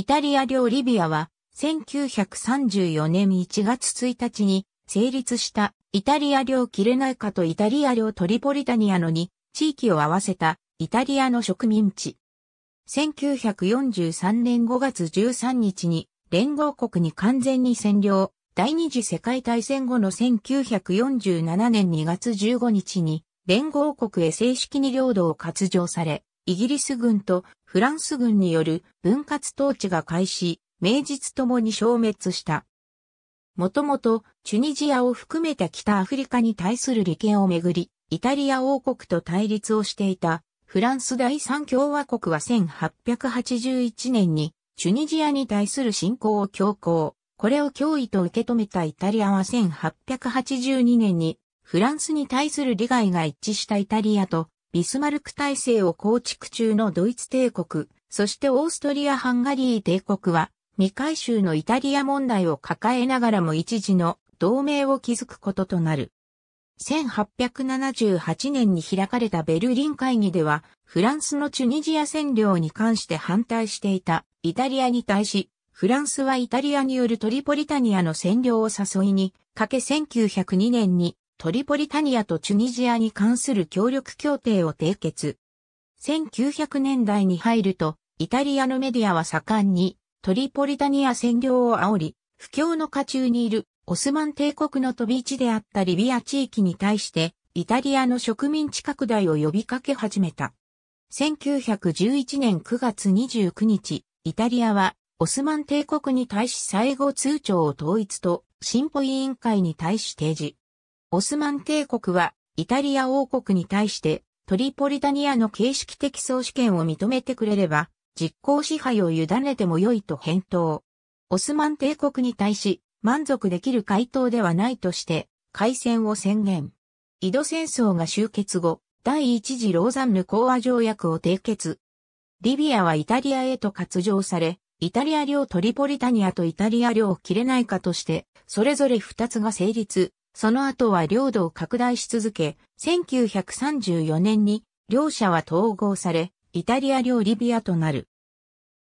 イタリア領リビアは、1934年1月1日に成立したイタリア領キレナイカとイタリア領トリポリタニアのに地域を合わせたイタリアの植民地。1943年5月13日に連合国に完全に占領、第二次世界大戦後の1947年2月15日に連合国へ正式に領土を割譲され、イギリス軍とフランス軍による分割統治が開始、名実ともに消滅した。もともとチュニジアを含めた北アフリカに対する利権をめぐり、イタリア王国と対立をしていたフランス第三共和国は1881年にチュニジアに対する侵攻を強行。これを脅威と受け止めたイタリアは1882年にフランスに対する利害が一致したイタリアとビスマルク体制を構築中のドイツ帝国、そしてオーストリア・ハンガリー帝国は、未回収のイタリア問題を抱えながらも一時の同盟を築くこととなる。1878年に開かれたベルリン会議では、フランスのチュニジア占領に関して反対していたイタリアに対し、フランスはイタリアによるトリポリタニアの占領を誘いに、かけ1902年にトリポリタニアとチュニジアに関する協力協定を締結。1900年代に入ると、イタリアのメディアは盛んに、トリポリタニア占領を煽り、不況の下中にいるオスマン帝国の飛び地であったリビア地域に対して、イタリアの植民地拡大を呼びかけ始めた。1911年9月29日、イタリアは、オスマン帝国に対し最後通帳を統一と、進歩委員会に対し提示。オスマン帝国はイタリア王国に対してトリポリタニアの形式的総主権を認めてくれれば実効支配を委ねても良いと返答。オスマン帝国に対し満足できる回答ではないとして開戦を宣言。井戸戦争が終結後、第一次ローザンヌ講和条約を締結。リビアはイタリアへと割譲され、イタリア領トリポリタニアとイタリア領キレナイカとして、それぞれ二つが成立、その後は領土を拡大し続け、1934年に両者は統合され、イタリア領リビアとなる。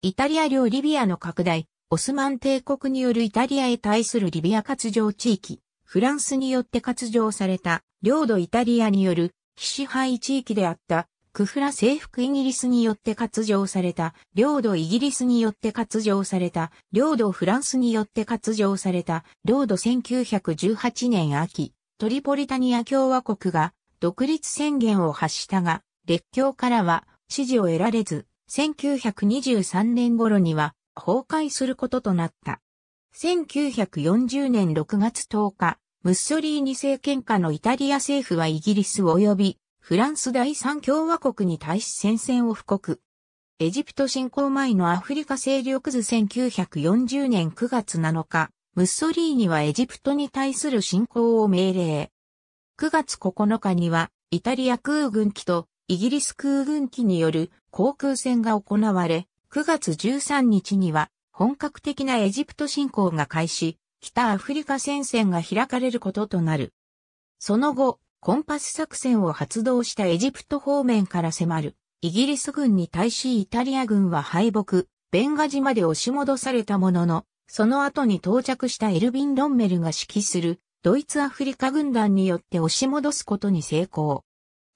イタリア領リビアの拡大、オスマン帝国によるイタリアへ対するリビア割譲地域、フランスによって割譲された領土イタリアによる非支配地域であったクフラ征服イギリスによって割譲された、領土イギリスによって割譲された、領土フランスによって割譲された、領土1918年秋、トリポリタニア共和国が独立宣言を発したが、列強からは支持を得られず、1923年頃には崩壊することとなった。1940年6月10日、ムッソリーニ政権下のイタリア政府はイギリス及びフランス第三共和国に対し戦線を布告。エジプト侵攻前のアフリカ勢力図1940年9月7日、ムッソリーニはエジプトに対する侵攻を命令。9月9日には、イタリア空軍機とイギリス空軍機による航空戦が行われ、9月13日には本格的なエジプト侵攻が開始、北アフリカ戦線が開かれることとなる。その後、コンパス作戦を発動したエジプト方面から迫る、イギリス軍に対しイタリア軍は敗北、ベンガジまで押し戻されたものの、その後に到着したエルビン・ロンメルが指揮する、ドイツアフリカ軍団によって押し戻すことに成功。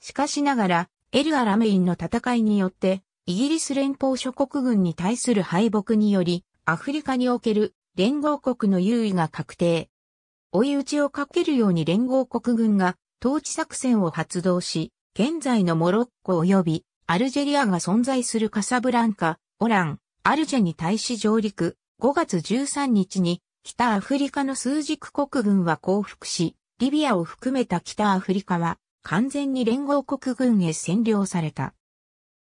しかしながら、エル・アラメインの戦いによって、イギリス連邦諸国軍に対する敗北により、アフリカにおける連合国の優位が確定。追い打ちをかけるように連合国軍が統治作戦を発動し、現在のモロッコ及びアルジェリアが存在するカサブランカ、オラン、アルジェに対し上陸、5月13日に北アフリカの枢軸国軍は降伏し、リビアを含めた北アフリカは完全に連合国軍へ占領された。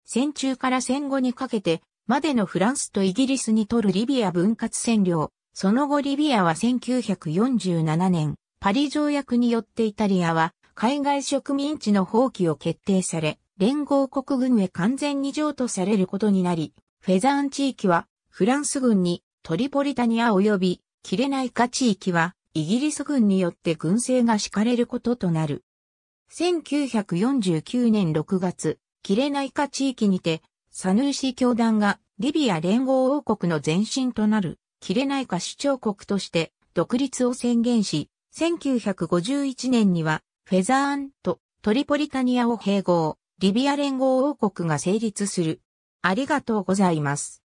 戦中から戦後にかけてまでのフランスとイギリスにとるリビア分割占領。その後リビアは1947年、パリ条約によってイタリアは海外植民地の放棄を決定され、連合国軍へ完全に譲渡されることになり、フェザーン地域はフランス軍にトリポリタニア及びキレナイカ地域はイギリス軍によって軍政が敷かれることとなる。1949年6月、キレナイカ地域にて、サヌーシー教団がリビア連合王国の前身となるキレナイカ主張国として独立を宣言し、1951年にはフェザーンとトリポリタニアを併合、リビア連合王国が成立する。ありがとうございます。